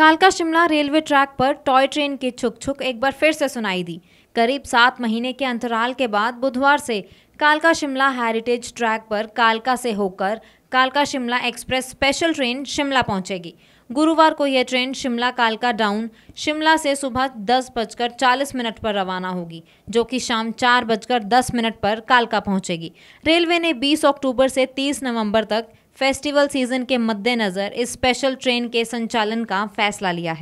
कालका Shimla railway track पर toy train की छुक छुक एक बार फिर से सुनाई दी करीब सात महीने के अंतराल के बाद बुधवार से कालका शिमला हेरिटेज ट्रैक पर कालका से होकर कालका Shimla express special train Shimla पहुंचेगी गुरुवार को यह ट्रेन शिमला कालका डाउन शिमला से सुबह दस बजकर चालीस मिनट पर रवाना होगी जो कि शाम चार बजकर दस मिनट पर कालका पहुंचेगी रेलवे ने 20 अक्टूबर से 30 नवंबर तक फेस्टिवल सीजन के मद्देनजर इस स्पेशल ट्रेन के संचालन का फैसला लिया है